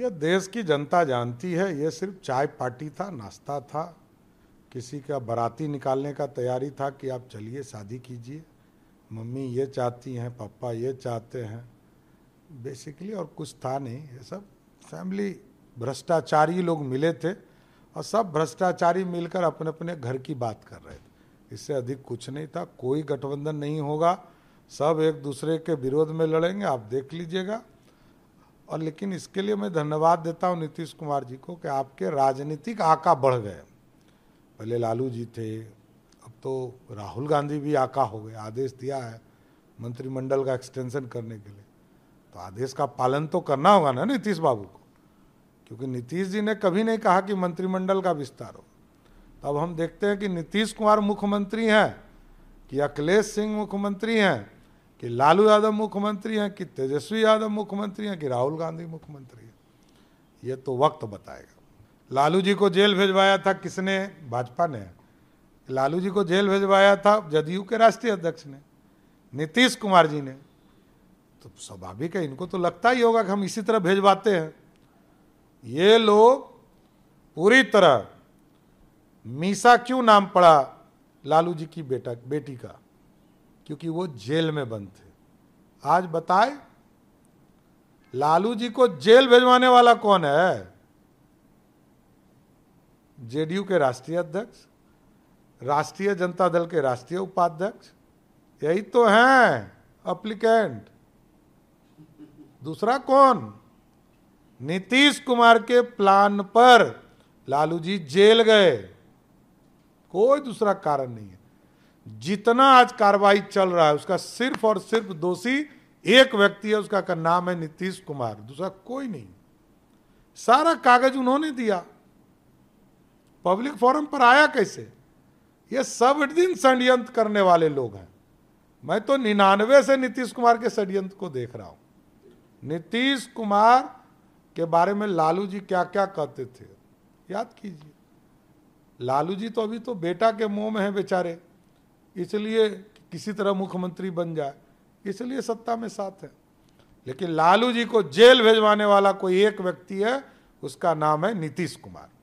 यह देश की जनता जानती है ये सिर्फ चाय पार्टी था नाश्ता था किसी का बराती निकालने का तैयारी था कि आप चलिए शादी कीजिए मम्मी ये चाहती हैं पापा ये चाहते हैं बेसिकली और कुछ था नहीं ये सब फैमिली भ्रष्टाचारी लोग मिले थे और सब भ्रष्टाचारी मिलकर अपने अपने घर की बात कर रहे थे इससे अधिक कुछ नहीं था कोई गठबंधन नहीं होगा सब एक दूसरे के विरोध में लड़ेंगे आप देख लीजिएगा और लेकिन इसके लिए मैं धन्यवाद देता हूँ नीतीश कुमार जी को कि आपके राजनीतिक आका बढ़ गए पहले लालू जी थे अब तो राहुल गांधी भी आका हो गए आदेश दिया है मंत्रिमंडल का एक्सटेंशन करने के लिए तो आदेश का पालन तो करना होगा ना नीतीश बाबू को क्योंकि नीतीश जी ने कभी नहीं कहा कि मंत्रिमंडल का विस्तार हो तो अब हम देखते हैं कि नीतीश कुमार मुख्यमंत्री हैं कि अखिलेश सिंह मुख्यमंत्री हैं कि लालू यादव मुख्यमंत्री हैं कि तेजस्वी यादव मुख्यमंत्री हैं कि राहुल गांधी मुख्यमंत्री हैं ये तो वक्त बताएगा लालू जी को जेल भेजवाया था किसने भाजपा ने लालू जी को जेल भेजवाया था जदयू के राष्ट्रीय अध्यक्ष ने नीतीश कुमार जी ने तो स्वाभाविक है इनको तो लगता ही होगा कि हम इसी तरह भेजवाते हैं ये लोग पूरी तरह मीसा क्यों नाम पड़ा लालू जी की बेटा बेटी का क्योंकि वो जेल में बंद थे आज बताए लालू जी को जेल भेजवाने वाला कौन है जेडीयू के राष्ट्रीय अध्यक्ष राष्ट्रीय जनता दल के राष्ट्रीय उपाध्यक्ष यही तो हैं अप्लीकेंट दूसरा कौन नीतीश कुमार के प्लान पर लालू जी जेल गए कोई दूसरा कारण नहीं है जितना आज कार्रवाई चल रहा है उसका सिर्फ और सिर्फ दोषी एक व्यक्ति है उसका का नाम है नीतीश कुमार दूसरा कोई नहीं सारा कागज उन्होंने दिया पब्लिक फोरम पर आया कैसे ये सब दिन षडयंत्र करने वाले लोग हैं मैं तो निन्यानवे से नीतीश कुमार के षडयंत्र को देख रहा हूं नीतीश कुमार के बारे में लालू जी क्या क्या कहते थे याद कीजिए लालू जी तो अभी तो बेटा के मुंह में है बेचारे इसलिए किसी तरह मुख्यमंत्री बन जाए इसलिए सत्ता में साथ है लेकिन लालू जी को जेल भेजवाने वाला कोई एक व्यक्ति है उसका नाम है नीतीश कुमार